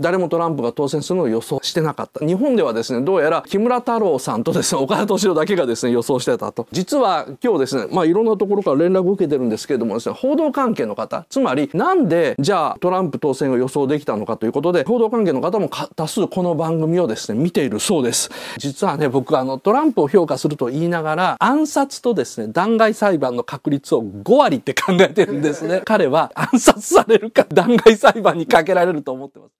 誰もトランプが当選するのを予想してなかった日本ではですねどうやら木村太郎さんとですね岡田敏夫だけがですね予想してたと実は今日ですねまあいろんなところから連絡を受けてるんですけれどもですね報道関係の方つまりなんでじゃあトランプ当選を予想できたのかということで報道関係の方も多数この番組をですね見ているそうです実はね僕あのトランプを評価すると言いながら暗殺とですね弾劾裁判の確率を5割って考えてるんですね彼は暗殺されるか弾劾裁判にかけられると思ってます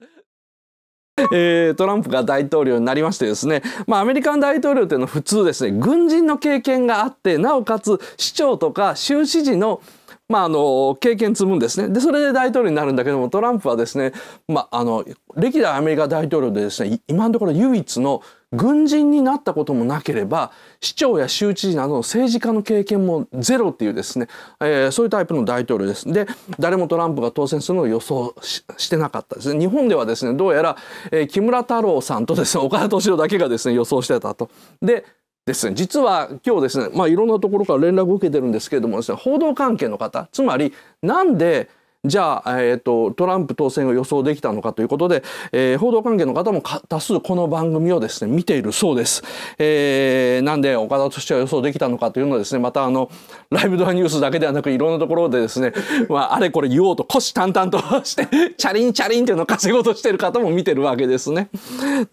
えー、トランプが大統領になりましてですね、まあ、アメリカの大統領というのは普通ですね軍人の経験があってなおかつ市長とか州知事のまあ、あの経験積むんですねでそれで大統領になるんだけどもトランプはですね、まあ、あの歴代アメリカ大統領でですね今のところ唯一の軍人になったこともなければ市長や州知事などの政治家の経験もゼロっていうですね、えー、そういうタイプの大統領です。で誰もトランプが当選するのを予想してなかったですね。日本ではですねどうやら、えー、木村太郎さんとですね岡田敏夫だけがですね予想してたと。でですね実は今日ですねまあいろんなところから連絡を受けてるんですけれどもですね報道関係の方つまりなんでじゃあ、えーと、トランプ当選を予想できたのかということで、えー、報道関係の方も多数この番組をですね見ているそうです、えー、なんで岡田としては予想できたのかというのはですねまたあのライブドアニュースだけではなくいろんなところでですね、まあ、あれこれ言おうと虎視眈々として チャリンチャリンっていうのを稼ごうとしている方も見てるわけですね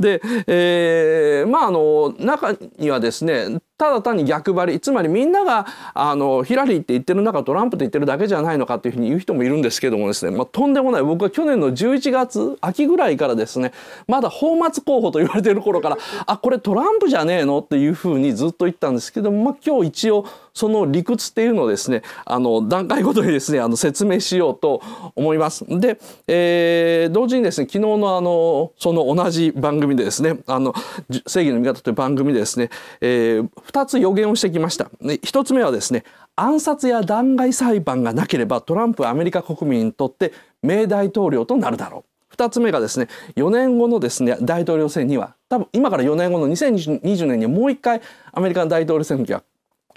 で、えー、まああの中にはですねただ単に逆張りつまりみんながあのヒラリーって言ってる中トランプって言ってるだけじゃないのかっていうふうに言う人もいるんですけどもですね、まあ、とんでもない僕は去年の11月秋ぐらいからですねまだ泡沫候補と言われてる頃からあこれトランプじゃねえのっていうふうにずっと言ったんですけども、まあ、今日一応その理屈っていうのをですねあの段階ごとにですねあの説明しようと思います。で、えー、同時にですね昨日のあのその同じ番組でですねあの正義の味方という番組でですね、えー、2つ予言をしてきました。1つ目はですね暗殺や弾劾裁判がなければトランプはアメリカ国民にとって名大統領となるだろう。2つ目がですね4年後のですね大統領選には多分今から4年後の2020年にもう一回アメリカの大統領選挙が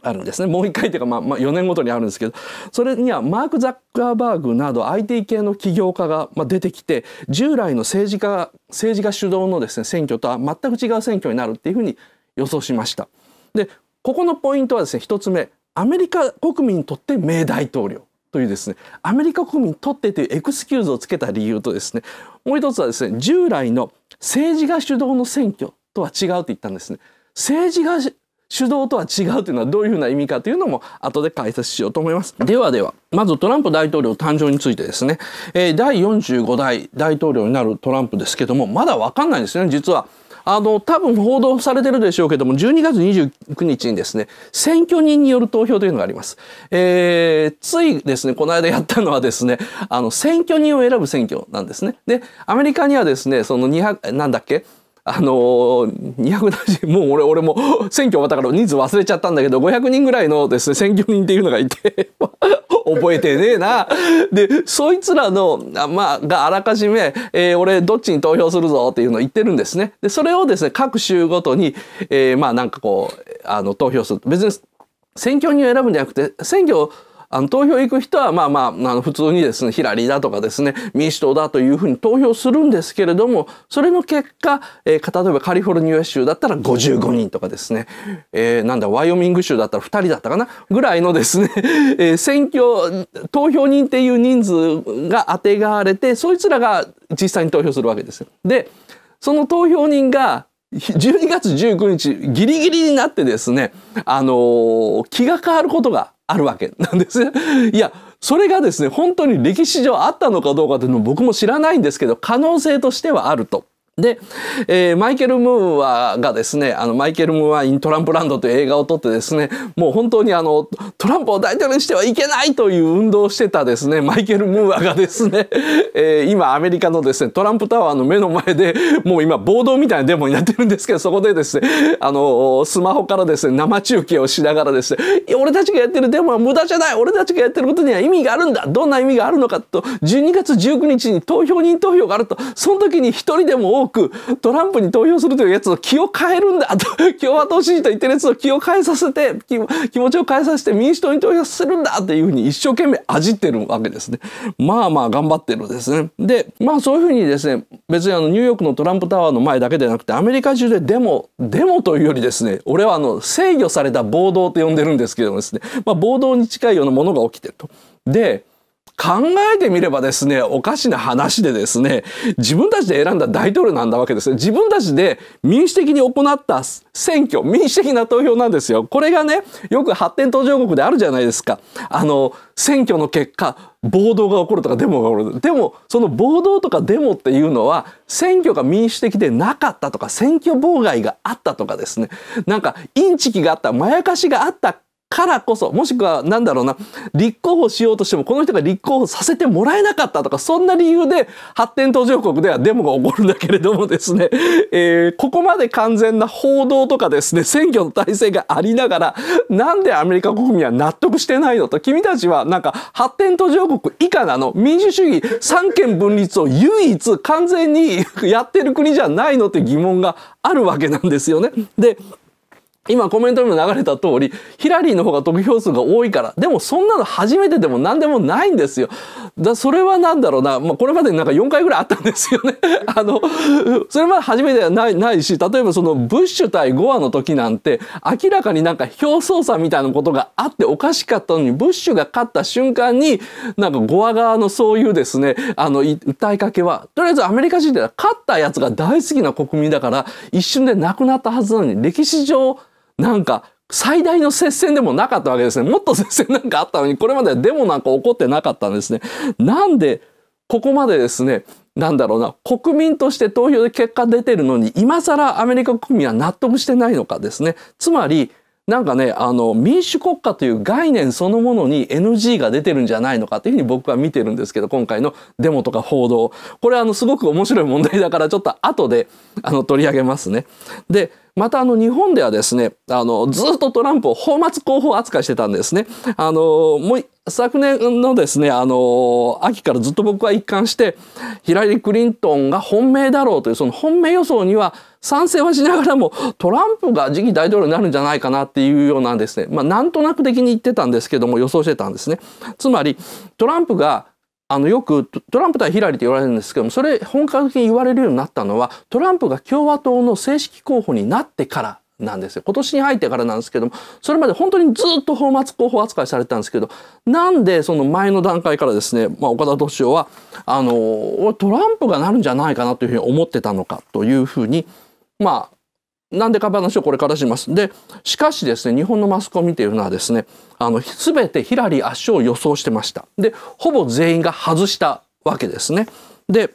あるんですねもう一回というか、まあ、まあ4年ごとにあるんですけどそれにはマーク・ザッカーバーグなど IT 系の起業家が出てきて従来の政治家政治家主導のですね選挙とは全く違う選挙になるっていうふうに予想しました。でここのポイントはですね1つ目アメリカ国民にとって名大統領というですねアメリカ国民にとってというエクスキューズをつけた理由とですねもう一つはですね従来の政治が主導の選挙とは違うと言ったんですね。政治が主導とは違うというのはどういうふうな意味かというのも後で解説しようと思います。ではでは、まずトランプ大統領誕生についてですね、えー、第45代大統領になるトランプですけども、まだわかんないんですね、実は。あの、多分報道されてるでしょうけども、12月29日にですね、選挙人による投票というのがあります。えー、ついですね、この間やったのはですね、あの、選挙人を選ぶ選挙なんですね。で、アメリカにはですね、その200、なんだっけ、あのー、270もう俺俺も選挙終わったから人数忘れちゃったんだけど500人ぐらいのですね選挙人っていうのがいて 覚えてねえな。でそいつらのまあがあらかじめ、えー、俺どっちに投票するぞっていうのを言ってるんですね。でそれをですね各州ごとに、えー、まあなんかこうあの投票する別に選挙人を選ぶんじゃなくて選挙あの投票行く人はまあまああの普通にですねヒラリーだとかですね民主党だというふうに投票するんですけれどもそれの結果、えー、例えばカリフォルニア州だったら55人とかですね、えー、なんだワイオミング州だったら2人だったかなぐらいのですね、えー、選挙投票人っていう人数が当てがわれてそいつらが実際に投票するわけですよ。でその投票人が12月19日ギリギリになってですね、あのー、気が変わることがあるわけ なんです。いや、それがですね、本当に歴史上あったのかどうかというのも僕も知らないんですけど、可能性としてはあると。で、えー、マイケル・ムーアがですね、あの、マイケル・ムーア・イン・トランプランドという映画を撮ってですね、もう本当にあの、トランプを大統領にしてはいけないという運動をしてたですね、マイケル・ムーアがですね、えー、今アメリカのですね、トランプタワーの目の前で、もう今暴動みたいなデモになってるんですけど、そこでですね、あの、スマホからですね、生中継をしながらですね、俺たちがやってるデモは無駄じゃない俺たちがやってることには意味があるんだどんな意味があるのかと、12月19日に投票人投票があると、その時に一人でも多くトランプに投票するというやつの気を変えるんだと 共和党支持と言ってるやつの気を変えさせて気持ちを変えさせて民主党に投票するんだっていうふうに一生懸命あじってるわけですね。まあまあ頑張ってるんですね。でまあそういうふうにですね別にあのニューヨークのトランプタワーの前だけでなくてアメリカ中でデモデモというよりですね俺はあの制御された暴動と呼んでるんですけどもですね、まあ、暴動に近いようなものが起きてると。で考えてみればですね、おかしな話でですね、自分たちで選んだ大統領なんだわけです。自分たちで民主的に行った選挙、民主的な投票なんですよ。これがね、よく発展途上国であるじゃないですか。あの、選挙の結果、暴動が起こるとかデモが起こる。でも、その暴動とかデモっていうのは、選挙が民主的でなかったとか、選挙妨害があったとかですね、なんか、インチキがあった、まやかしがあったからこそ、もしくは、なんだろうな、立候補しようとしても、この人が立候補させてもらえなかったとか、そんな理由で、発展途上国ではデモが起こるんだけれどもですね、えー、ここまで完全な報道とかですね、選挙の体制がありながら、なんでアメリカ国民は納得してないのと、君たちはなんか、発展途上国以下なの、民主主義三権分立を唯一完全にやってる国じゃないのって疑問があるわけなんですよね。で、今コメントにも流れた通り、ヒラリーの方が得票数が多いから。でもそんなの初めてでも何でもないんですよ。だそれは何だろうな。まあ、これまでなんか4回ぐらいあったんですよね。あの、それまで初めてはないないし、例えばそのブッシュ対ゴアの時なんて、明らかになんか票操作みたいなことがあっておかしかったのに、ブッシュが勝った瞬間に、なんかゴア側のそういうですね、あの、訴えかけは、とりあえずアメリカ人って勝ったやつが大好きな国民だから、一瞬で亡くなったはずなのに、歴史上、なんか最大の接戦でもなかったわけですね。もっと接戦なんかあったのに、これまではデモなんか起こってなかったんですね。なんで、ここまでですね、なんだろうな、国民として投票で結果出てるのに、今更アメリカ国民は納得してないのかですね。つまり、なんかねあの民主国家という概念そのものに NG が出てるんじゃないのかっていうふうに僕は見てるんですけど今回のデモとか報道これあのすごく面白い問題だからちょっと後であの取り上げますね。でまたあの日本ではですねあのずっとトランプを泡沫候補扱いしてたんですね。あのもう昨年のですね、あの、秋からずっと僕は一貫して、ヒラリー・クリントンが本命だろうという、その本命予想には賛成はしながらも、トランプが次期大統領になるんじゃないかなっていうようなですね、まあ、なんとなく的に言ってたんですけども、予想してたんですね。つまり、トランプがあのよくトランプ対ヒラリーって言われるんですけどもそれ本格的に言われるようになったのはトランプが共和党の正式候補になってからなんですよ。今年に入ってからなんですけども、それまで本当にずっと泡沫候補扱いされてたんですけど、なんでその前の段階からですね、まあ、岡田敏夫は、あの、トランプがなるんじゃないかなというふうに思ってたのかというふうに、まあ、なんでか話をこれからします。で、しかしですね、日本のマスコミというのはですね、あの、すべてヒラリー圧勝を予想してました。で、ほぼ全員が外したわけですね。で、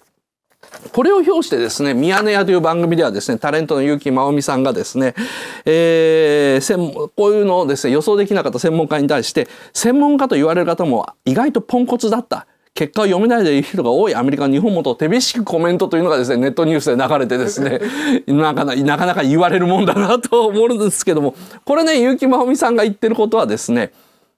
これを表してですね、ミヤネ屋という番組ではですね、タレントの結城真央美さんがですね、えー、専こういうのをですね、予想できなかった専門家に対して、専門家と言われる方も意外とポンコツだった。結果を読めないでいる人が多いアメリカ、日本もと手びしくコメントというのがですね、ネットニュースで流れてですね、なかななかなか言われるもんだなと思うんですけども、これね、結城真央美さんが言ってることはですね、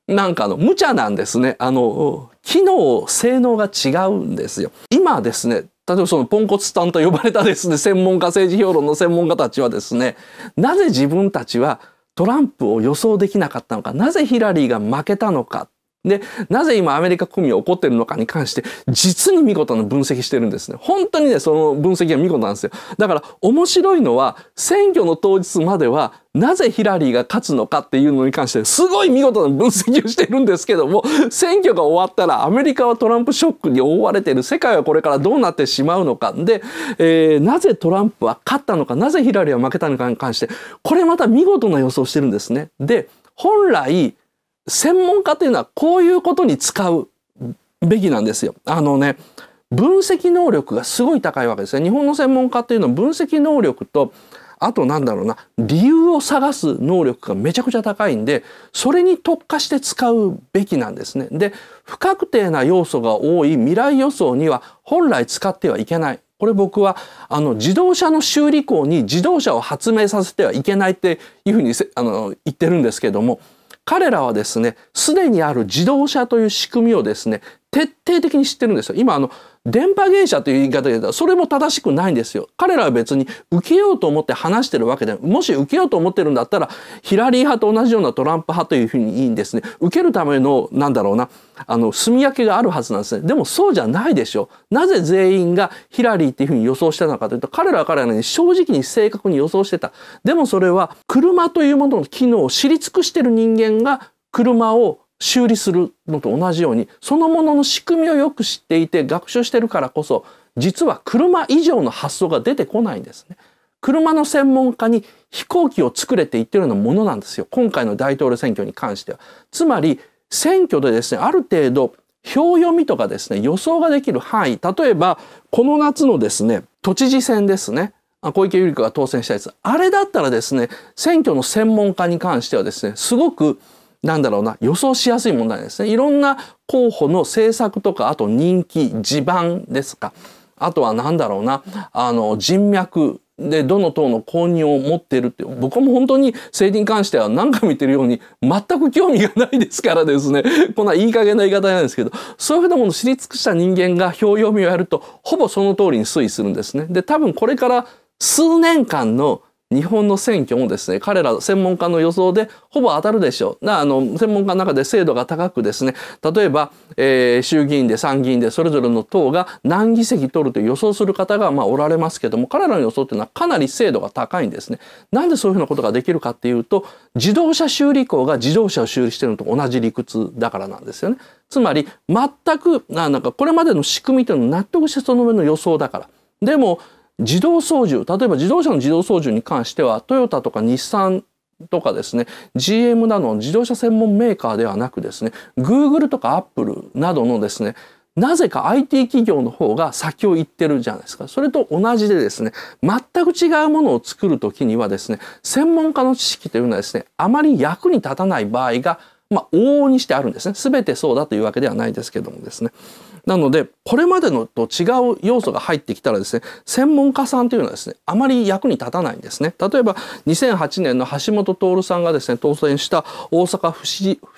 なんかあの、無茶なんですね。あの、機能、性能が違うんですよ。今ですね、例えばそのポンコツさんと呼ばれたですね、専門家、政治評論の専門家たちはですね、なぜ自分たちはトランプを予想できなかったのか、なぜヒラリーが負けたのかで、なぜ今アメリカ国民が怒ってるのかに関して、実に見事な分析してるんですね。本当にね、その分析が見事なんですよ。だから面白いのは、選挙の当日までは、なぜヒラリーが勝つのかっていうのに関してすごい見事な分析をしてるんですけども選挙が終わったらアメリカはトランプショックに覆われてる世界はこれからどうなってしまうのかで、えー、なぜトランプは勝ったのかなぜヒラリーは負けたのかに関してこれまた見事な予想してるんですね。で本来専門家というのはこういうことに使うべきなんですよ。あのね、分析能力がすごい高いわけですね。日本の専門家というのは分析能力と、あとなんだろうな、理由を探す能力がめちゃくちゃ高いんで、それに特化して使うべきなんですね。で、不確定な要素が多い未来予想には本来使ってはいけない。これ僕は、あの、自動車の修理工に自動車を発明させてはいけないっていうふうにあの言ってるんですけども、彼らはですね、すでにある自動車という仕組みをですね、徹底的に知ってるんですよ。今あの電波芸者という言い方で言うとそれも正しくないんですよ。彼らは別に受けようと思って話してるわけでもし受けようと思ってるんだったらヒラリー派と同じようなトランプ派というふうにいいんですね。受けるためのなんだろうなあの炭焼けがあるはずなんですね。でもそうじゃないでしょ。なぜ全員がヒラリーっていうふうに予想してたのかというと彼らは彼らに正直に正確に予想してた。でもそれは車というものの機能を知り尽くしてる人間が車を修理するのと同じようにそのものの仕組みをよく知っていて学習してるからこそ実は車以上の発想が出てこないんですね。車の専門家に飛行機を作れて言ってるようなものなんですよ。今回の大統領選挙に関しては。つまり選挙でですね、ある程度票読みとかですね、予想ができる範囲。例えば、この夏のですね、都知事選ですね。小池百合子が当選したやつ。あれだったらですね、選挙の専門家に関してはですね、すごくなんだろうな、予想しやすい問題ですね。いろんな候補の政策とか、あと人気、地盤ですか。あとは何だろうな、あの、人脈で、どの党の公認を持っているって、僕も本当に政治に関しては何回も言ってるように、全く興味がないですからですね、こんないい加減な言い方なんですけど、そういうふうなものを知り尽くした人間が票読みをやると、ほぼその通りに推移するんですね。で、多分これから数年間の日本の選挙もですね彼ら専門家の予想でほぼ当たるでしょうなあの専門家の中で精度が高くですね例えば、えー、衆議院で参議院でそれぞれの党が何議席取ると予想する方がまあおられますけども彼らの予想っていうのはかなり精度が高いんですね。なんでそういうふうなことができるかっていうと自動車修理工が自動車を修理してるのと同じ理屈だからなんですよね。つまり全くなんかこれまでの仕組みというのを納得してその上の予想だから。でも自動操縦例えば自動車の自動操縦に関してはトヨタとか日産とかですね GM などの自動車専門メーカーではなくですね Google とか Apple などのですねなぜか IT 企業の方が先を行ってるじゃないですか。それと同じでですね、全く違うものを作るときにはですね、専門家の知識というのはですね、あまり役に立たない場合がまあ、往々にしてあるんですね。全てそうだというわけではないですけどもですね。なので、これまでのと違う要素が入ってきたらですね、専門家さんというのはですね、あまり役に立たないんですね。例えば、2008年の橋本徹さんがですね、当選した大阪府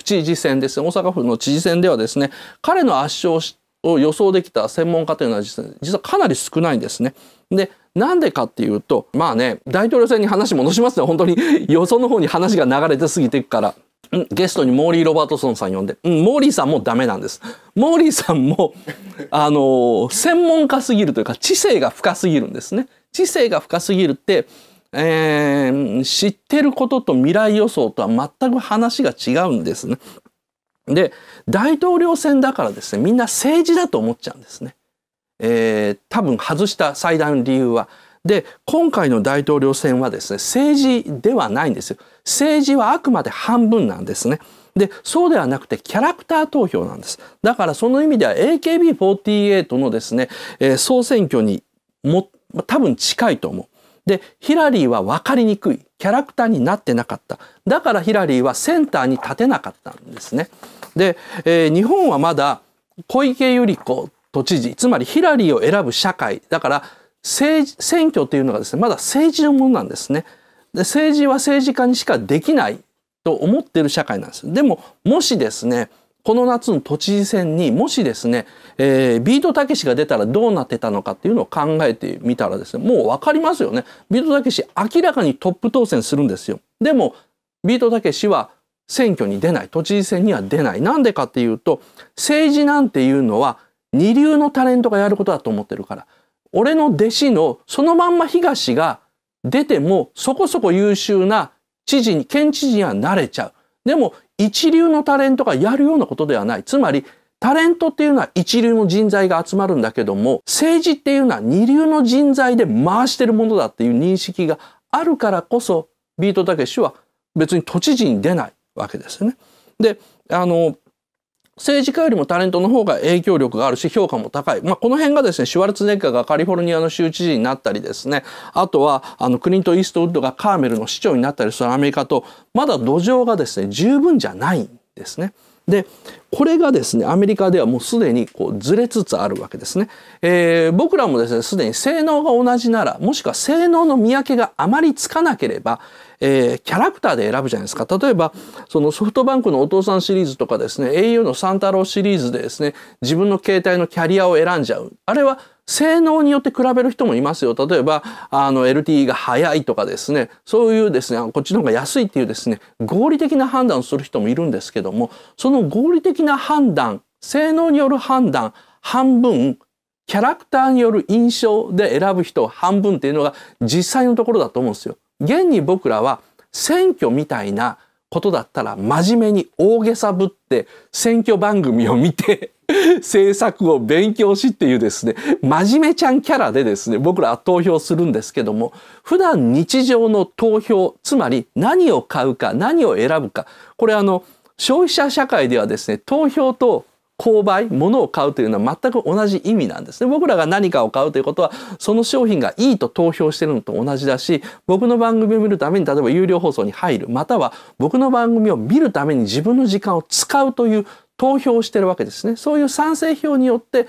知事選ですね、大阪府の知事選ではですね、彼の圧勝を予想できた専門家というのは実はかなり少ないんですね。で、なんでかっていうと、まあね、大統領選に話戻しますね、本当に予想の方に話が流れて過ぎていくから。ゲストにモーリー・ロバートソンさん呼んで、うん、モーリーさんもダメなんです。モーリーさんも、あのー、専門家すぎるというか、知性が深すぎるんですね。知性が深すぎるって、えー、知ってることと未来予想とは全く話が違うんですね。で、大統領選だからですね、みんな政治だと思っちゃうんですね。えー、多分外した最大の理由は、で今回の大統領選はですね政治ではないんですよ政治はあくまで半分なんですねでそうではなくてキャラクター投票なんですだからその意味では AKB48 のですね、えー、総選挙にも多分近いと思うでヒラリーは分かりにくいキャラクターになってなかっただからヒラリーはセンターに立てなかったんですねで、えー、日本はまだ小池百合子都知事つまりヒラリーを選ぶ社会だから選挙というのがですねまだ政治のものなんですねで政治は政治家にしかできないと思ってる社会なんですでももしですねこの夏の都知事選にもしですね、えー、ビートたけしが出たらどうなってたのかっていうのを考えてみたらですねもう分かりますよねビートたけし明らかにトップ当選するんですよでもビートたけしは選挙に出ない都知事選には出ないなんでかっていうと政治なんていうのは二流のタレントがやることだと思ってるから俺の弟子のそのまんま東が出てもそこそこ優秀な知事に県知事にはなれちゃう。でも一流のタレントがやるようなことではない。つまりタレントっていうのは一流の人材が集まるんだけども政治っていうのは二流の人材で回してるものだっていう認識があるからこそビートたけしは別に都知事に出ないわけですよね。であの政治家よりもタレントの方が影響力があるし評価も高い。まあ、この辺がですね、シュワルツネッガーがカリフォルニアの州知事になったりですね、あとは、あの、クリント・イーストウッドがカーメルの市長になったりするアメリカと、まだ土壌がですね、十分じゃないんですね。で、これがですね、アメリカではもうすでにこうずれつつあるわけですね。えー、僕らもですね、すでに性能が同じなら、もしくは性能の見分けがあまりつかなければ、えー、キャラクターで選ぶじゃないですか。例えば、そのソフトバンクのお父さんシリーズとかですね、au のサンタローシリーズでですね、自分の携帯のキャリアを選んじゃう。あれは性能によって比べる人もいますよ。例えば、あの、LTE が速いとかですね、そういうですね、こっちの方が安いっていうですね、合理的な判断をする人もいるんですけども、その合理的な判断、性能による判断、半分、キャラクターによる印象で選ぶ人半分っていうのが実際のところだと思うんですよ。現に僕らは選挙みたいなことだったら真面目に大げさぶって選挙番組を見て制作を勉強しっていうですね、真面目ちゃんキャラでですね、僕らは投票するんですけども、普段日常の投票、つまり何を買うか、何を選ぶか、これあの、消費者社会ではですね、投票と購買、物を買うというのは全く同じ意味なんですね。僕らが何かを買うということは、その商品がいいと投票してるのと同じだし、僕の番組を見るために、例えば有料放送に入る、または僕の番組を見るために自分の時間を使うという、投票してるわけですね。そういう賛成票によって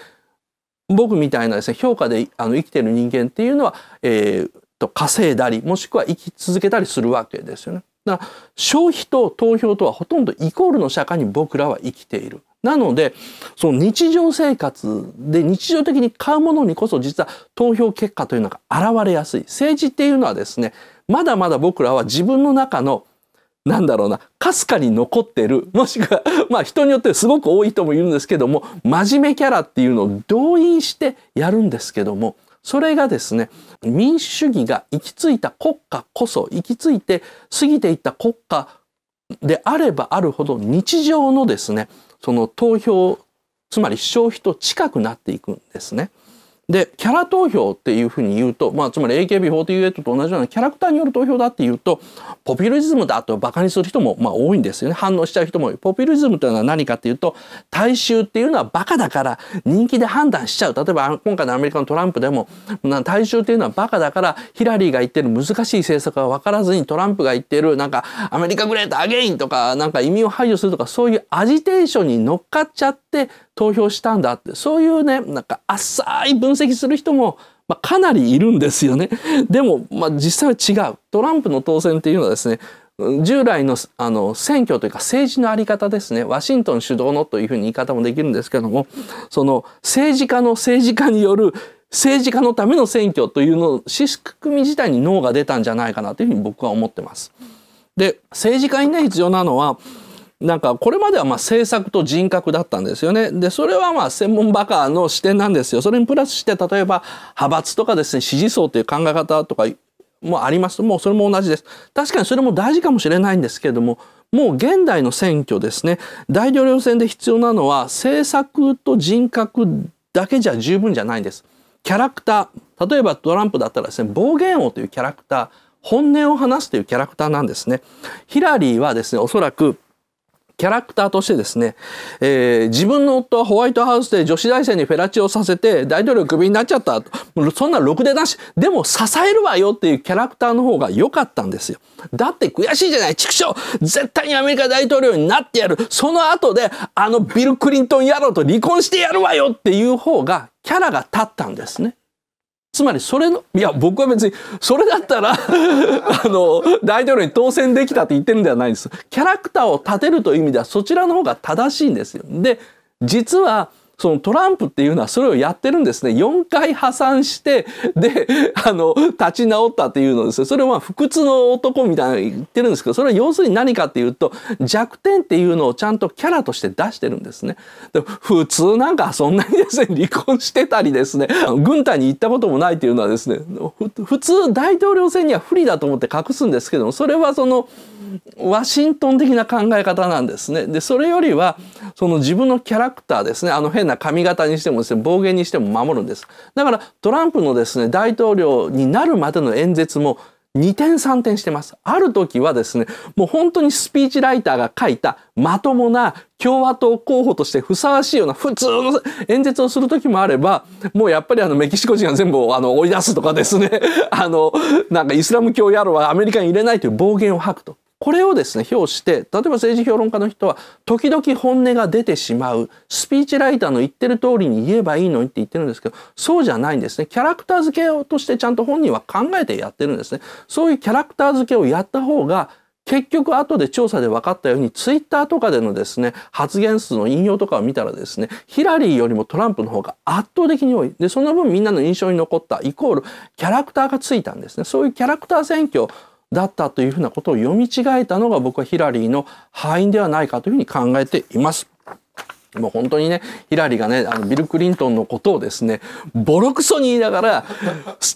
僕みたいなですね評価であの生きてる人間っていうのは、えー、と稼いだりもしくは生き続けたりするわけですよね。だから消費と投票とはほとんどイコールの社会に僕らは生きている。なのでその日常生活で日常的に買うものにこそ実は投票結果というのが現れやすい。政治っていうのはですねまだまだ僕らは自分の中のなんだろうな、かすかに残ってる、もしくは、まあ人によってすごく多い人もいるんですけども、真面目キャラっていうのを動員してやるんですけども、それがですね、民主主義が行き着いた国家こそ、行き着いて過ぎていった国家であればあるほど日常のですね、その投票、つまり消費と近くなっていくんですね。でキャラ投票っていうふうに言うと、まあ、つまり AKB48 と同じようなキャラクターによる投票だっていうとポピュリズムだとバカにする人もまあ多いんですよね反応しちゃう人も多いポピュリズムというのは何かっていうと大衆っていうのはバカだから人気で判断しちゃう例えば今回のアメリカのトランプでも大衆っていうのはバカだからヒラリーが言ってる難しい政策が分からずにトランプが言ってるなんかアメリカグレートアゲインとかなんか移民を排除するとかそういうアジテーションに乗っかっちゃって投票したんだってそういうねなんか浅い分析する人もまあ、かなりいるんですよね。でも、まあ、実際は違う。トランプの当選っていうのはですね、従来のあの選挙というか政治のあり方ですね、ワシントン主導のというふうに言い方もできるんですけども、その政治家の政治家による政治家のための選挙というのを仕組み自体に脳が出たんじゃないかなというふうに僕は思ってます。で、政治家にね、必要なのは、なんかこれまではまあ政策と人格だったんですよね。で、それはまあ専門バカの視点なんですよ。それにプラスして例えば派閥とかですね、支持層という考え方とかもあります。もうそれも同じです。確かにそれも大事かもしれないんですけれども、もう現代の選挙ですね、大統領選で必要なのは政策と人格だけじゃ十分じゃないんです。キャラクター、例えばトランプだったらですね、暴言王というキャラクター、本音を話すというキャラクターなんですね。ヒラリーはですね、おそらくキャラクターとしてですね、えー、自分の夫はホワイトハウスで女子大生にフェラチをさせて大統領クビになっちゃった。そんなろくでなし。でも支えるわよっていうキャラクターの方が良かったんですよ。だって悔しいじゃない。畜生絶対にアメリカ大統領になってやる。その後であのビル・クリントン野郎と離婚してやるわよっていう方がキャラが立ったんですね。つまりそれの、いや、僕は別に、それだったら あの、大統領に当選できたって言ってるんではないんです。キャラクターを立てるという意味では、そちらの方が正しいんですよ。で、実は、そのトランプっていうのはそれをやってるんですね。4回破産して、で、あの、立ち直ったっていうのですそれは不屈の男みたいな言ってるんですけど、それは要するに何かっていうと、弱点っていうのをちゃんとキャラとして出してるんですね。で普通なんかそんなにですね、離婚してたりですね、軍隊に行ったこともないっていうのはですね、普通大統領選には不利だと思って隠すんですけども、それはその、ワシントン的な考え方なんですね。で、それよりは、その自分のキャラクターですね、あの変なな髪型にしてもですね、暴言にしても守るんです。だからトランプのですね、大統領になるまでの演説も2点3点してます。ある時はですね、もう本当にスピーチライターが書いたまともな共和党候補としてふさわしいような普通の演説をする時もあれば、もうやっぱりあのメキシコ人が全部あの追い出すとかですね、あの、なんかイスラム教野郎はアメリカに入れないという暴言を吐くと。これをですね、評して、例えば政治評論家の人は、時々本音が出てしまう、スピーチライターの言ってる通りに言えばいいのにって言ってるんですけど、そうじゃないんですね。キャラクター付けとしてちゃんと本人は考えてやってるんですね。そういうキャラクター付けをやった方が、結局後で調査で分かったようにツイッターとかでのですね発言数の引用とかを見たらですねヒラリーよりもトランプの方が圧倒的に多いでその分みんなの印象に残ったイコールキャラクターがついたんですねそういうキャラクター選挙だったというふうなことを読み違えたのが僕はヒラリーの敗因ではないかというふうに考えています。もう本当にね、ヒラリーがね、あのビル・クリントンのことをですね、ボロクソに言いながら、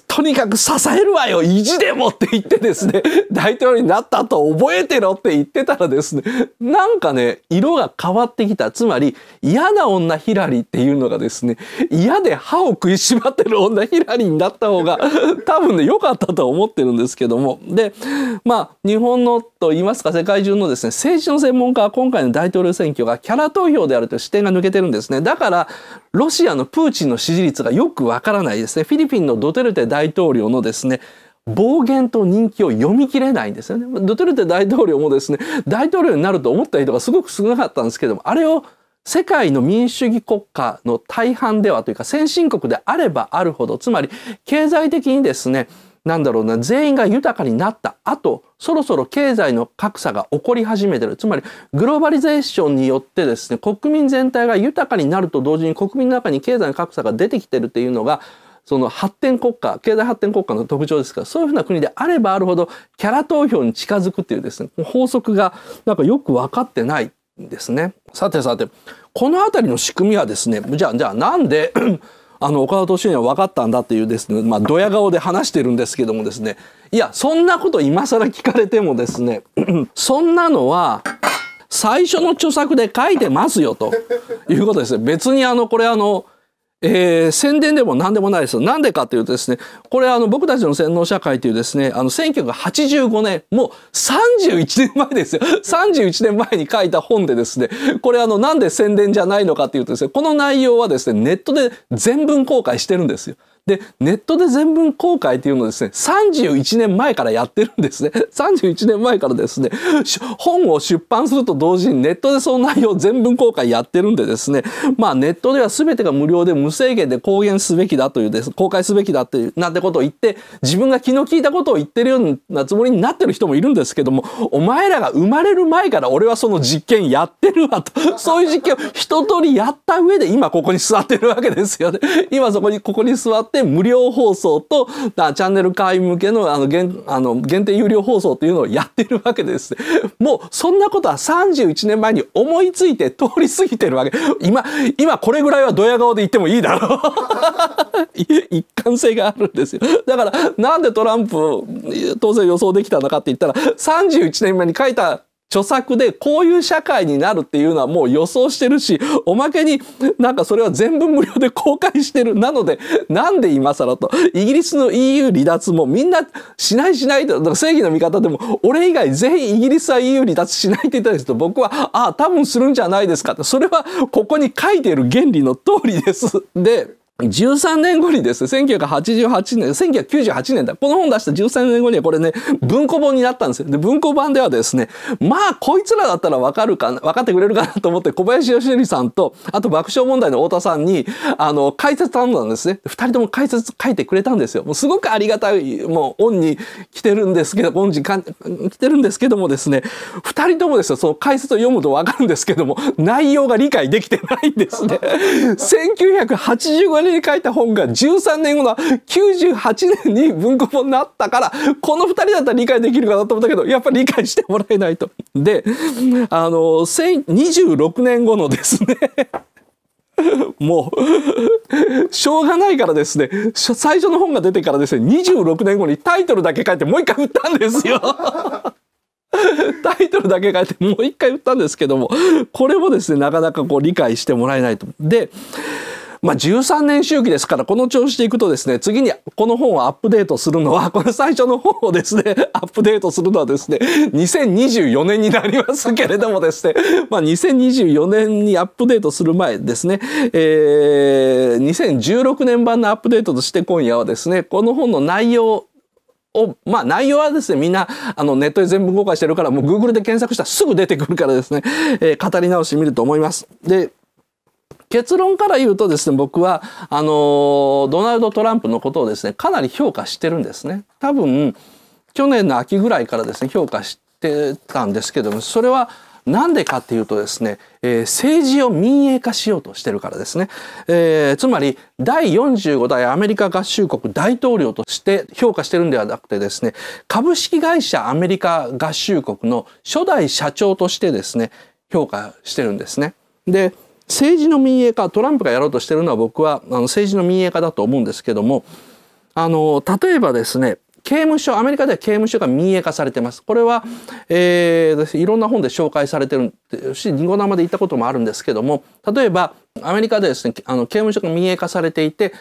とにかく支えるわよ、意地でもって言ってですね、大統領になったと覚えてろって言ってたらですね、なんかね、色が変わってきた。つまり、嫌な女ヒラリーっていうのがですね、嫌で歯を食いしばってる女ヒラリーになった方が、多分ね、良かったと思ってるんですけども。で、まあ、日本のと言いますか、世界中のですね、政治の専門家は今回の大統領選挙がキャラ投票であるとい視点が抜けてるんですね。だから、ロシアのプーチンの支持率がよくわからないですね。フィリピンのドテルテ大統領のですね、暴言と人気を読み切れないんですよね。ドテルテ大統領もですね、大統領になると思った人がすごく少なかったんですけども、あれを世界の民主主義国家の大半ではというか先進国であればあるほど、つまり経済的にですね、なんだろうな、全員が豊かになった後、そろそろ経済の格差が起こり始めてる。つまり、グローバリゼーションによってですね、国民全体が豊かになると同時に国民の中に経済の格差が出てきてるっていうのが、その発展国家、経済発展国家の特徴ですから、そういうふうな国であればあるほど、キャラ投票に近づくっていうですね、法則がなんかよく分かってないんですね。さてさて、このあたりの仕組みはですね、じゃあ、じゃあなんであの岡田斗司には分かったんだっていうですね、まあ、ドヤ顔で話してるんですけどもですねいやそんなこと今更聞かれてもですね そんなのは最初の著作で書いてますよということですね。別にあのこれあのえー、宣伝でも何でもないです。なんでかというとですね、これあの僕たちの洗脳社会というですね、あの1985年、もう31年前ですよ。31 年前に書いた本でですね、これあのなんで宣伝じゃないのかというとですね、この内容はですね、ネットで全文公開してるんですよ。で、ネットで全文公開っていうのをですね、31年前からやってるんですね。31 年前からですね、本を出版すると同時にネットでその内容を全文公開やってるんでですね、まあネットでは全てが無料で無制限で公言すべきだというです、公開すべきだっていう、なんてことを言って、自分が気の利いたことを言ってるようなつもりになってる人もいるんですけども、お前らが生まれる前から俺はその実験やってるわと、そういう実験を一通りやった上で今ここに座ってるわけですよね。今そこに、ここに座ってって無料放送とチャンネル会員向けのあの限あの限定有料放送というのをやってるわけです、ね、もうそんなことは31年前に思いついて通り過ぎてるわけ今今これぐらいはドヤ顔で言ってもいいだろう 一貫性があるんですよだからなんでトランプ当然予想できたのかって言ったら31年前に書いた著作でこういう社会になるっていうのはもう予想してるし、おまけになんかそれは全部無料で公開してる。なので、なんで今更と。イギリスの EU 離脱もみんなしないしないと。だから正義の味方でも、俺以外全員イギリスは EU 離脱しないって言ったんですけど、僕は、ああ、多分するんじゃないですかって。それはここに書いてる原理の通りです。で、13年後にですね、1988年、1998年だ。この本出した13年後にはこれね、文庫本になったんですよ。で、文庫版ではですね、まあ、こいつらだったらわかるかな、わかってくれるかなと思って、小林義則さんと、あと爆笑問題の太田さんに、あの、解説頼んだんですね。二人とも解説書いてくれたんですよ。もうすごくありがたい、もう、オンに来てるんですけど、オンに来てるんですけどもですね、二人ともですよ、その解説を読むとわかるんですけども、内容が理解できてないんですね。1985 年隣書いた本が13年後の98年に文庫本になったから、この2人だったら理解できるかなと思ったけど、やっぱり理解してもらえないと。で、あの、26年後のですね もうしょうがないからですね、最初の本が出てからですね、26年後にタイトルだけ書いてもう一回売ったんですよ タイトルだけ書いてもう一回売ったんですけども、これもですね、なかなかこう理解してもらえないと。で、まあ、13年周期ですから、この調子でいくとですね、次にこの本をアップデートするのは、この最初の本をですね、アップデートするのはですね、2024年になりますけれどもですね、まあ、2024年にアップデートする前ですね、えー、2016年版のアップデートとして今夜はですね、この本の内容を、まあ内容はですね、みんな、あのネットで全部公開してるから、もう Google で検索したらすぐ出てくるからですね、えー、語り直してみると思います。で、結論から言うとですね僕はあのドナルド・トランプのことをですねかなり評価してるんですね。多分去年の秋ぐらいからですね評価してたんですけどもそれは何でかっていうとですね、えー、政治を民営化しようとしてるからですね、えー、つまり第45代アメリカ合衆国大統領として評価してるんではなくてですね株式会社アメリカ合衆国の初代社長としてですね評価してるんですね。で政治の民営化トランプがやろうとしてるのは僕はあの政治の民営化だと思うんですけどもあの例えばですね刑務所アメリカでは刑務所が民営化されてますこれは、えー、いろんな本で紹介されてるしニゴ生で行ったこともあるんですけども例えばアメリカでですねあの刑務所が民営化されていて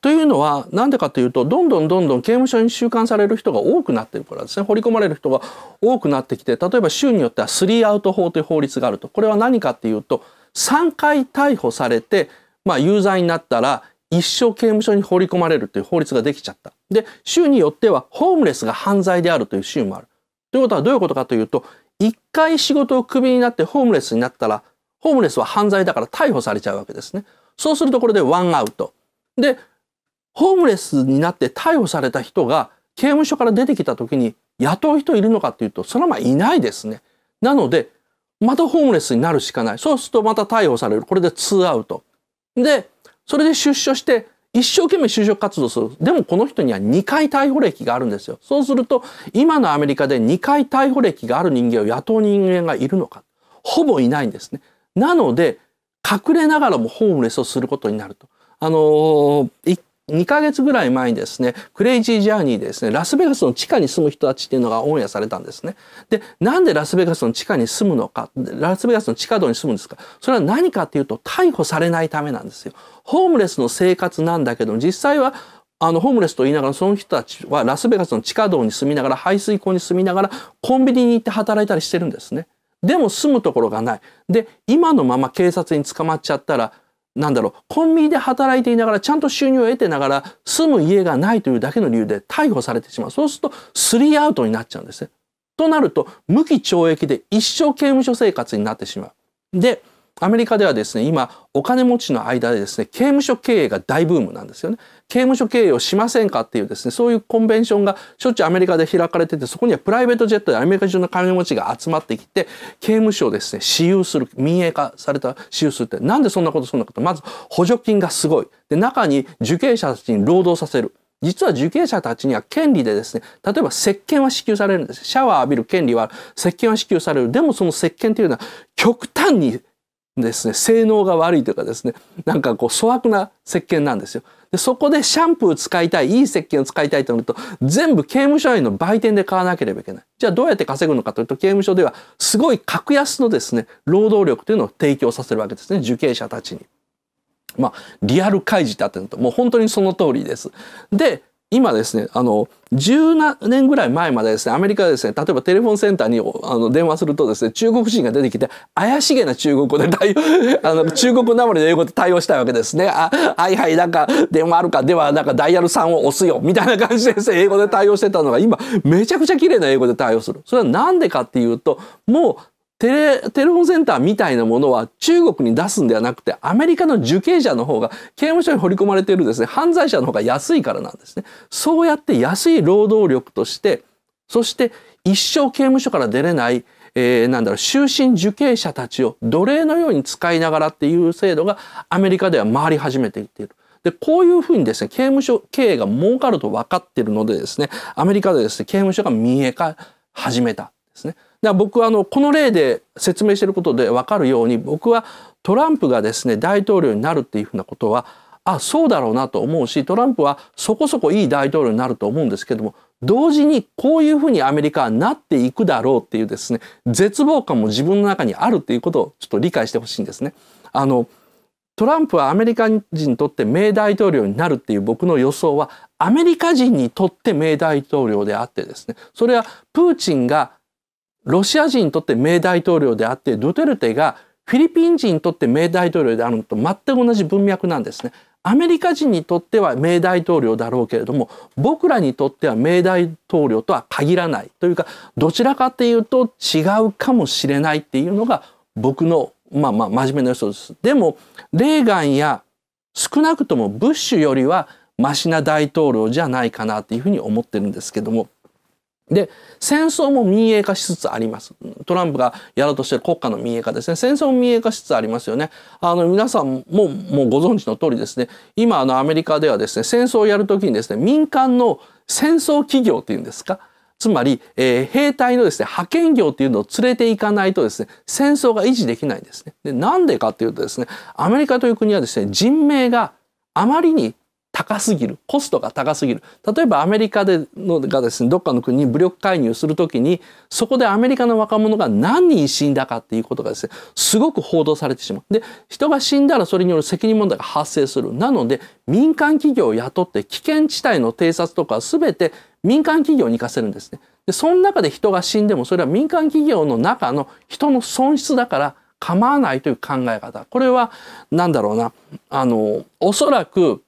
というのは何でかというとどんどんどんどん刑務所に収監される人が多くなってるからですね掘り込まれる人が多くなってきて例えば州によってはスリーアウト法という法律があるとこれは何かっていうと3回逮捕されて、まあ、有罪になったら一生刑務所に放り込まれるという法律ができちゃった。で、州によってはホームレスが犯罪であるという州もある。ということはどういうことかというと、一回仕事をクビになってホームレスになったら、ホームレスは犯罪だから逮捕されちゃうわけですね。そうするとこれでワンアウト。で、ホームレスになって逮捕された人が刑務所から出てきた時に雇う人いるのかというと、そのままいないですね。なので、またホームレスになるしかない。そうするとまた逮捕される。これで2アウト。で、それで出所して、一生懸命就職活動する。でもこの人には2回逮捕歴があるんですよ。そうすると、今のアメリカで2回逮捕歴がある人間を雇う人間がいるのか。ほぼいないんですね。なので、隠れながらもホームレスをすることになると。あのー2ヶ月ぐらい前にですね、クレイジージャーニーでですね、ラスベガスの地下に住む人たちっていうのがオンエアされたんですね。で、なんでラスベガスの地下に住むのか、ラスベガスの地下道に住むんですか、それは何かっていうと逮捕されないためなんですよ。ホームレスの生活なんだけど、実際はあの、ホームレスと言いながら、その人たちはラスベガスの地下道に住みながら、排水溝に住みながら、コンビニに行って働いたりしてるんですね。でも住むところがない。で、今のまま警察に捕まっちゃったら、なんだろう、コンビニで働いていながら、ちゃんと収入を得てながら、住む家がないというだけの理由で逮捕されてしまう。そうすると、スリーアウトになっちゃうんですね。となると、無期懲役で一生刑務所生活になってしまう。で、アメリカではですね今お金持ちの間でですね刑務所経営が大ブームなんですよね刑務所経営をしませんかっていうですねそういうコンベンションがしょっちゅうアメリカで開かれててそこにはプライベートジェットでアメリカ中の金持ちが集まってきて刑務所をですね私有する民営化された私有するってなんでそんなことするのかとまず補助金がすごいで中に受刑者たちに労働させる実は受刑者たちには権利でですね、例えば石鹸は支給されるんです。シャワー浴びる権利は石鹸は支給される。でもその石鹸というのは極端にですね、性能が悪いというかですね、なんかこう粗悪な石鹸なんですよ。でそこでシャンプー使いたい、いい石鹸を使いたいとなると、全部刑務所内の売店で買わなければいけない。じゃあどうやって稼ぐのかというと、刑務所ではすごい格安のですね、労働力というのを提供させるわけですね、受刑者たちに。まあ、リアル開示ってあってると、もう本当にその通りです。で、今ですねあの1 7年ぐらい前までですねアメリカですね例えばテレフォンセンターにあの電話するとですね中国人が出てきて怪しげな中国語で対応 あの中国なまりの英語で対応したいわけですね。あはいはいなんか電話あるかではなんかダイヤル3を押すよみたいな感じでです、ね、英語で対応してたのが今めちゃくちゃ綺麗な英語で対応する。それは何でかっていうともうテレ、テレフォンセンターみたいなものは中国に出すんではなくて、アメリカの受刑者の方が刑務所に掘り込まれているですね、犯罪者の方が安いからなんですね。そうやって安い労働力として、そして一生刑務所から出れない、えー、なんだろう、終身受刑者たちを奴隷のように使いながらっていう制度がアメリカでは回り始めていっている。で、こういうふうにですね、刑務所経営が儲かると分かっているのでですね、アメリカでですね、刑務所が民営化始めたんですね。だから僕はあのこの例で説明してることで分かるように僕はトランプがですね大統領になるっていうふうなことはあそうだろうなと思うしトランプはそこそこいい大統領になると思うんですけども同時にこういうふうにアメリカはなっていくだろうっていうですね絶望感も自分の中にあるっていうことをちょっと理解してほしいんですね。あのトランプはアメリカ人にとって名大統領になるっていう僕の予想はアメリカ人にとって名大統領であってですねそれはプーチンがロシア人にとって名大統領であってドゥテルテがフィリピン人にとって名大統領であるのと全く同じ文脈なんですね。アメリカ人にとっては名大統領だろうけれども僕らにとっては名大統領とは限らないというかどちらかというと違うかもしれないっていうのが僕のまあまあ真面目な予想です。でもレーガンや少なくともブッシュよりはマシな大統領じゃないかなというふうに思ってるんですけどもで、戦争も民営化しつつあります。トランプがやろうとしてる国家の民営化ですね。戦争も民営化しつつありますよね。あの、皆さんも、もうご存知の通りですね。今、あの、アメリカではですね、戦争をやるときにですね、民間の戦争企業っていうんですか。つまり、えー、兵隊のですね、派遣業っていうのを連れていかないとですね、戦争が維持できないんですね。で、なんでかっていうとですね、アメリカという国はですね、人命があまりに高すぎるコストが高すぎる例えばアメリカでのがですねどっかの国に武力介入するときにそこでアメリカの若者が何人死んだかっていうことがですねすごく報道されてしまうで人が死んだらそれによる責任問題が発生するなので民間企業を雇って危険地帯の偵察とかすべて民間企業に行かせるんですねでその中で人が死んでもそれは民間企業の中の人の損失だから構わないという考え方これは何だろうなあのおそらく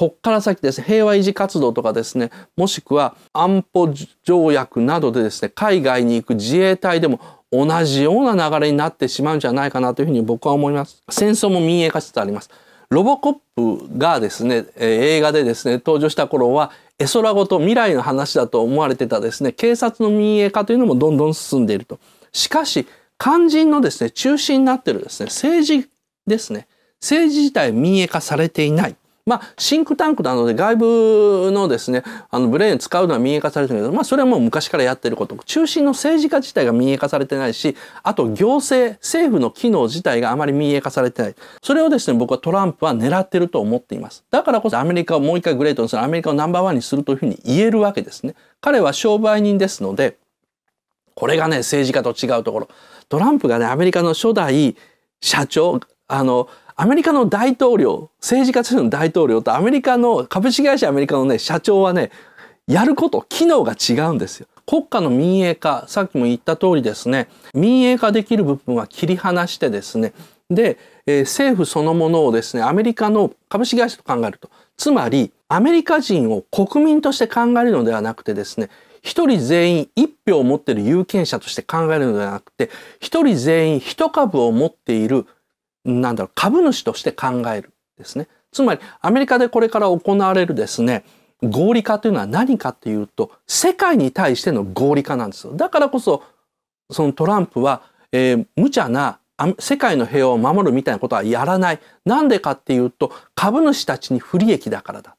こっから先です平和維持活動とかですね、もしくは安保条約などでですね、海外に行く自衛隊でも同じような流れになってしまうんじゃないかなというふうに僕は思います。戦争も民営化しつつあります。ロボコップがですね、映画でですね、登場した頃は、絵空ごと未来の話だと思われてたですね、警察の民営化というのもどんどん進んでいると。しかし、肝心のですね、中心になってるですね、政治ですね。政治自体民営化されていない。まあ、シンクタンクなので外部のですね、あのブレーン使うのは民営化されてるけど、まあ、それはもう昔からやってること。中心の政治家自体が民営化されてないし、あと行政、政府の機能自体があまり民営化されてない。それをですね、僕はトランプは狙ってると思っています。だからこそアメリカをもう一回グレートにする、アメリカをナンバーワンにするというふうに言えるわけですね。彼は商売人ですので、これがね、政治家と違うところ。トランプがね、アメリカの初代社長、あの、アメリカの大統領、政治家としての大統領とアメリカの株式会社アメリカのね、社長はね、やること、機能が違うんですよ。国家の民営化、さっきも言った通りですね、民営化できる部分は切り離してですね、で、えー、政府そのものをですね、アメリカの株式会社と考えると、つまり、アメリカ人を国民として考えるのではなくてですね、一人全員一票を持っている有権者として考えるのではなくて、一人全員一株を持っているなんだろう、株主として考えるですね。つまり、アメリカでこれから行われるですね、合理化というのは何かっていうと、世界に対しての合理化なんですよ。だからこそ、そのトランプは、えー、無茶な世界の平和を守るみたいなことはやらない。なんでかっていうと、株主たちに不利益だからだ。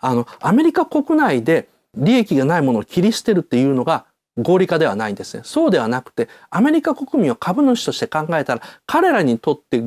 あの、アメリカ国内で利益がないものを切り捨てるっていうのが合理化ではないんですね。そうではなくて、アメリカ国民を株主として考えたら、彼らにとって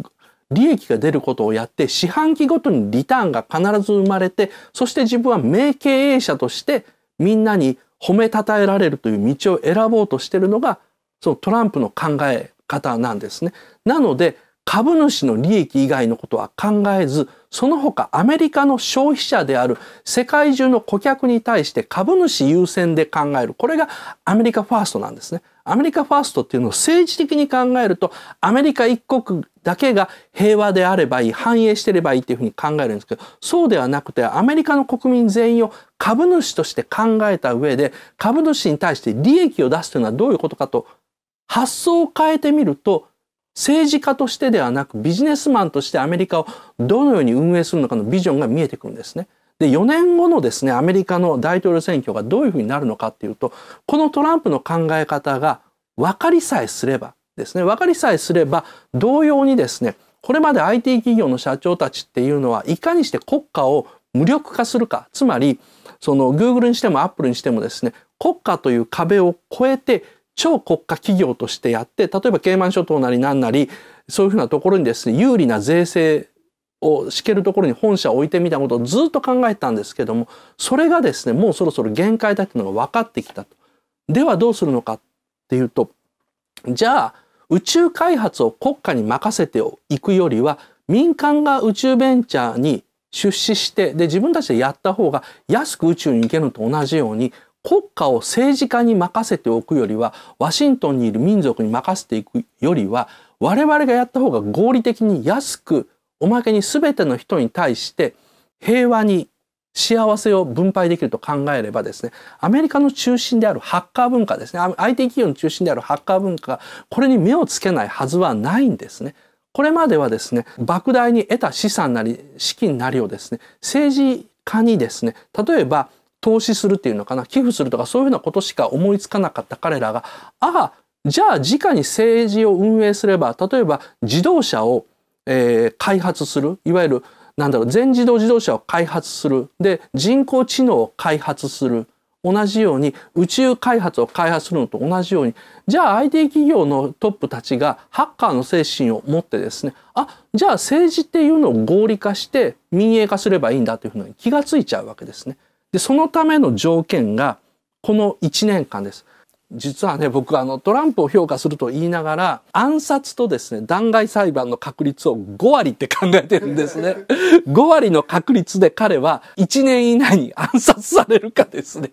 利益が出ることをやって、四半期ごとにリターンが必ず生まれて、そして自分は名経営者としてみんなに褒めたたえられるという道を選ぼうとしてるのが、そのトランプの考え方なんですね。なので、株主の利益以外のことは考えず、その他アメリカの消費者である世界中の顧客に対して株主優先で考える。これがアメリカファーストなんですね。アメリカファーストっていうのを政治的に考えると、アメリカ一国だけが平和であればいい、繁栄してればいいっていうふうに考えるんですけど、そうではなくて、アメリカの国民全員を株主として考えた上で、株主に対して利益を出すというのはどういうことかと、発想を変えてみると、政治家としてではなくビジネスマンとしてアメリカをどのように運営するのかのビジョンが見えてくるんですね。で、4年後のですね、アメリカの大統領選挙がどういうふうになるのかっていうと、このトランプの考え方が分かりさえすればですね、分かりさえすれば同様にですね、これまで IT 企業の社長たちっていうのはいかにして国家を無力化するか、つまり、その Google にしても Apple にしてもですね、国家という壁を越えて超国家企業としてやって例えばケイマン諸島なり何なりそういうふうなところにですね有利な税制を敷けるところに本社を置いてみたことをずっと考えたんですけどもそれがですねもうそろそろ限界だっていうのが分かってきたと。ではどうするのかっていうとじゃあ宇宙開発を国家に任せていくよりは民間が宇宙ベンチャーに出資してで自分たちでやった方が安く宇宙に行けるのと同じように国家を政治家に任せておくよりはワシントンにいる民族に任せていくよりは我々がやった方が合理的に安くおまけに全ての人に対して平和に幸せを分配できると考えればですねアメリカの中心であるハッカー文化ですね IT 企業の中心であるハッカー文化これに目をつけないはずはないんですね。これまではですね莫大に得た資産なり資金なりをですね政治家にですね例えば投資するっていうのかな、寄付するとかそういうふうなことしか思いつかなかった彼らが、ああ、じゃあ直に政治を運営すれば、例えば自動車を、えー、開発する、いわゆるなんだろう、全自動自動車を開発する。で、人工知能を開発する。同じように宇宙開発を開発するのと同じようにじゃあ IT 企業のトップたちがハッカーの精神を持ってですねあじゃあ政治っていうのを合理化して民営化すればいいんだというふうに気がついちゃうわけですね。でそのための条件がこの1年間です。実はね、僕あのトランプを評価すると言いながら暗殺とですね、弾劾裁判の確率を5割って考えてるんですね。5割の確率で彼は1年以内に暗殺されるかですね、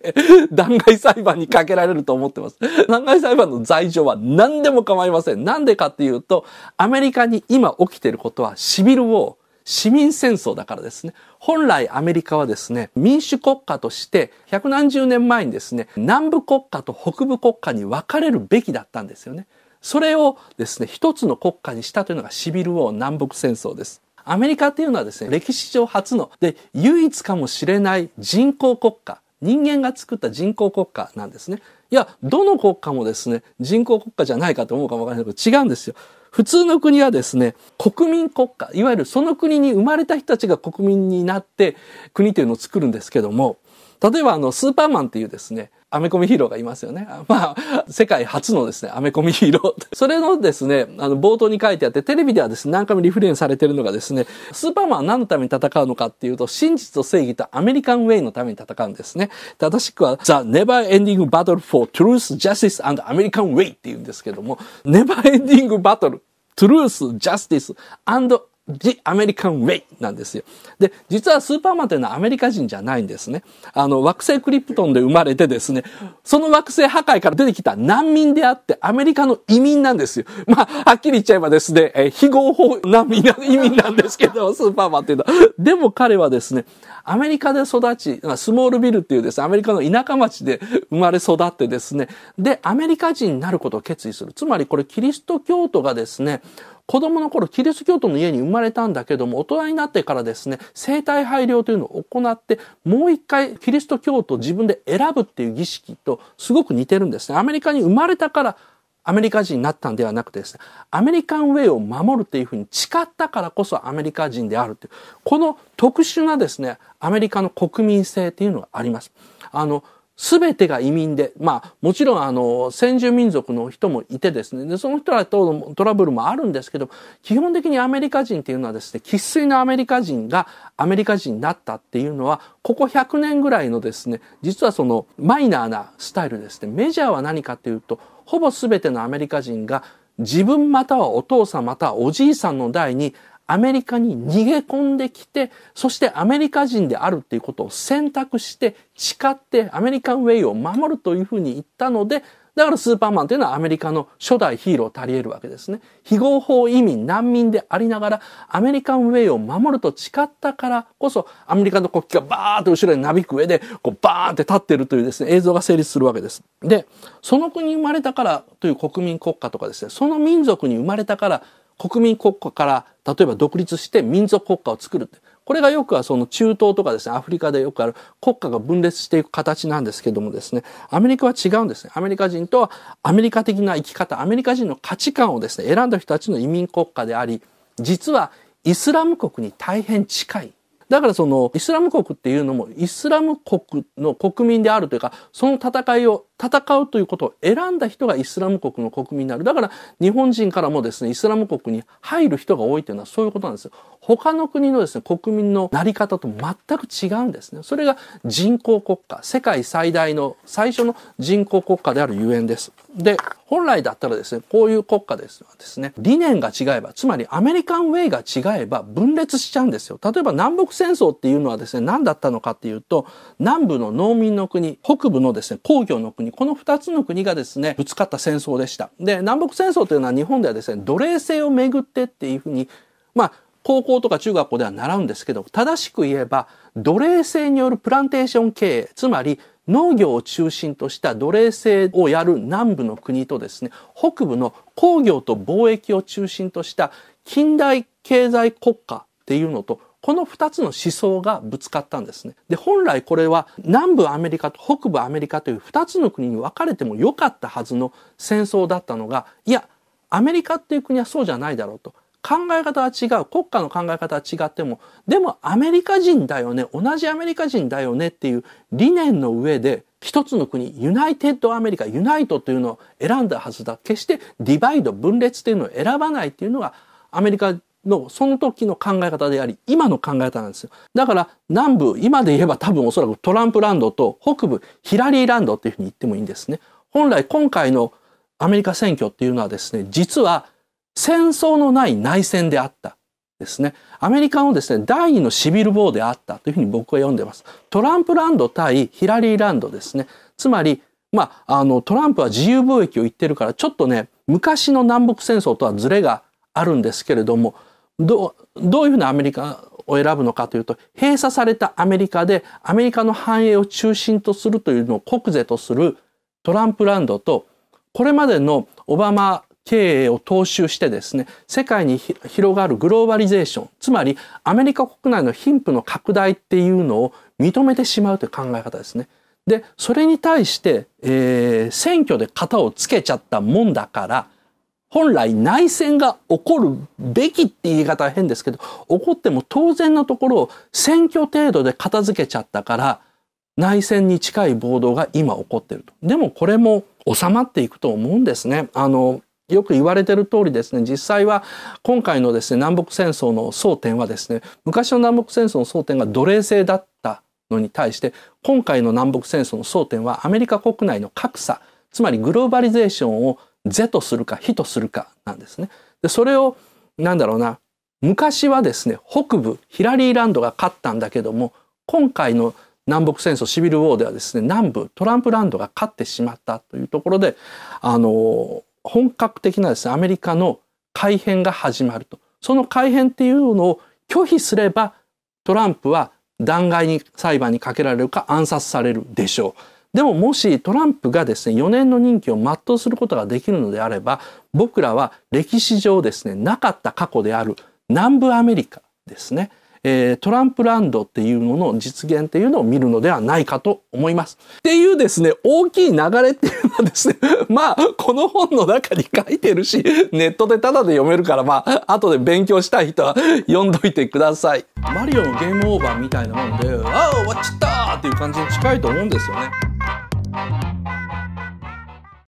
弾劾裁判にかけられると思ってます。弾劾裁判の罪状は何でも構いません。なんでかっていうと、アメリカに今起きてることはシビルウォー、市民戦争だからですね。本来アメリカはですね、民主国家として百何十年前にですね、南部国家と北部国家に分かれるべきだったんですよね。それをですね、一つの国家にしたというのがシビル王南北戦争です。アメリカっていうのはですね、歴史上初の、で、唯一かもしれない人工国家、人間が作った人工国家なんですね。いや、どの国家もですね、人工国家じゃないかと思うかもわからないけど、違うんですよ。普通の国はですね、国民国家、いわゆるその国に生まれた人たちが国民になって国というのを作るんですけども、例えばあの、スーパーマンっていうですね、アメコミヒーローがいますよね。まあ、世界初のですね、アメコミヒーロー。それのですね、あの、冒頭に書いてあって、テレビではですね、何回もリフレインされてるのがですね、スーパーマンは何のために戦うのかっていうと、真実と正義とアメリカンウェイのために戦うんですね。正しくは、The Never Ending Battle for Truth, Justice and American Way っていうんですけども、Never Ending Battle トゥルース、ジャスティス、アンド The American Way なんですよ。で、実はスーパーマンというのはアメリカ人じゃないんですね。あの、惑星クリプトンで生まれてですね、その惑星破壊から出てきた難民であってアメリカの移民なんですよ。まあ、はっきり言っちゃえばですね、えー、非合法難民な移民なんですけど、スーパーマンというのは。でも彼はですね、アメリカで育ち、スモールビルっていうですね、アメリカの田舎町で生まれ育ってですね、で、アメリカ人になることを決意する。つまりこれキリスト教徒がですね、子供の頃キリスト教徒の家に生まれたんだけども大人になってからですね生体配慮というのを行ってもう一回キリスト教徒を自分で選ぶっていう儀式とすごく似てるんですね。アメリカに生まれたからアメリカ人になったんではなくてですね、アメリカンウェイを守るっていうふうに誓ったからこそアメリカ人であるっていう、この特殊なですね、アメリカの国民性っていうのがあります。あの、全てが移民で、まあ、もちろん、あの、先住民族の人もいてですね、で、その人らとのトラブルもあるんですけど、基本的にアメリカ人っていうのはですね、喫水のアメリカ人がアメリカ人になったっていうのは、ここ100年ぐらいのですね、実はその、マイナーなスタイルですね。メジャーは何かっていうと、ほぼ全てのアメリカ人が自分またはお父さんまたはおじいさんの代にアメリカに逃げ込んできて、そしてアメリカ人であるっていうことを選択して、誓ってアメリカンウェイを守るというふうに言ったので、だからスーパーマンというのはアメリカの初代ヒーローたり得るわけですね。非合法移民、難民でありながら、アメリカンウェイを守ると誓ったからこそ、アメリカの国旗がバーッと後ろになびく上で、こうバーって立ってるというですね、映像が成立するわけです。で、その国に生まれたからという国民国家とかですね、その民族に生まれたから、国民国家から例えば独立して民族国家を作るって。これがよくはその中東とかですね、アフリカでよくある国家が分裂していく形なんですけどもですね、アメリカは違うんですね。アメリカ人とはアメリカ的な生き方、アメリカ人の価値観をですね、選んだ人たちの移民国家であり、実はイスラム国に大変近い。だからそのイスラム国っていうのもイスラム国の国民であるというか、その戦いを戦うということを選んだ人がイスラム国の国民になる。だから日本人からもですね、イスラム国に入る人が多いというのはそういうことなんですよ。他の国のですね、国民のなり方と全く違うんですね。それが人口国家、世界最大の最初の人口国家であるゆえんです。で、本来だったらですね、こういう国家ですですね、理念が違えば、つまりアメリカンウェイが違えば分裂しちゃうんですよ。例えば南北戦争っていうのはですね、何だったのかっていうと、南部の農民の国、北部のですね、工業の国、この二つの国がですねぶつかった戦争でしたで南北戦争というのは日本ではですね奴隷制をめぐってっていうふうにまあ高校とか中学校では習うんですけど正しく言えば奴隷制によるプランテーション経営つまり農業を中心とした奴隷制をやる南部の国とですね、北部の工業と貿易を中心とした近代経済国家っていうのとこの二つの思想がぶつかったんですね。で、本来これは南部アメリカと北部アメリカという2つの国に分かれてもよかったはずの戦争だったのが、いや、アメリカっていう国はそうじゃないだろうと。考え方は違う。国家の考え方は違っても、でもアメリカ人だよね。同じアメリカ人だよねっていう理念の上で、一つの国、ユナイテッドアメリカ、ユナイトというのを選んだはずだ。決してディバイド、分裂というのを選ばないというのがアメリカの、その時の考え方であり、今の考え方なんですよ。だから、南部、今で言えば多分おそらくトランプランドと北部、ヒラリーランドっていうふうに言ってもいいんですね。本来、今回のアメリカ選挙っていうのはですね、実は戦争のない内戦であった。ですね。アメリカのですね、第二のシビルボーであったというふうに僕は読んでます。トランプランド対ヒラリーランドですね。つまり、まあ、あの、トランプは自由貿易を言ってるから、ちょっとね、昔の南北戦争とはズレがあるんですけれども、どどういうふうなアメリカを選ぶのかというと閉鎖されたアメリカでアメリカの繁栄を中心とするというのを国是とするトランプランドとこれまでのオバマ経営を踏襲してですね世界に広がるグローバリゼーションつまりアメリカ国内の貧富の拡大っていうのを認めてしまうという考え方ですね。でそれに対して、えー、選挙で型をつけちゃったもんだから本来内戦が起こるべきって言い方は変ですけど、起こっても当然のところを選挙程度で片付けちゃったから、内戦に近い暴動が今起こってると。でもこれも収まっていくと思うんですね。あの、よく言われてる通りですね、実際は今回のですね、南北戦争の争点はですね、昔の南北戦争の争点が奴隷制だったのに対して、今回の南北戦争の争点はアメリカ国内の格差、つまりグローバリゼーションを是とするか非とするかなんですね。でそれをなんだろうな昔はですね北部ヒラリーランドが勝ったんだけども今回の南北戦争シビルウォーではですね南部トランプランドが勝ってしまったというところであの本格的なですねアメリカの改変が始まるとその改変っていうのを拒否すればトランプは弾劾に裁判にかけられるか暗殺されるでしょう。でももしトランプがですね4年の任期を全うすることができるのであれば僕らは歴史上ですねなかった過去である南部アメリカですね、えー、トランプランドっていうのの実現っていうのを見るのではないかと思います。っていうですね大きい流れっていうのはですね まあこの本の中に書いてるしネットでタダで読めるからまあ後で勉強したい人は読んどいてください。マリオのゲームオーバーみたいなもんで「ああ終わっちゃった!」っていう感じに近いと思うんですよね。Thank you.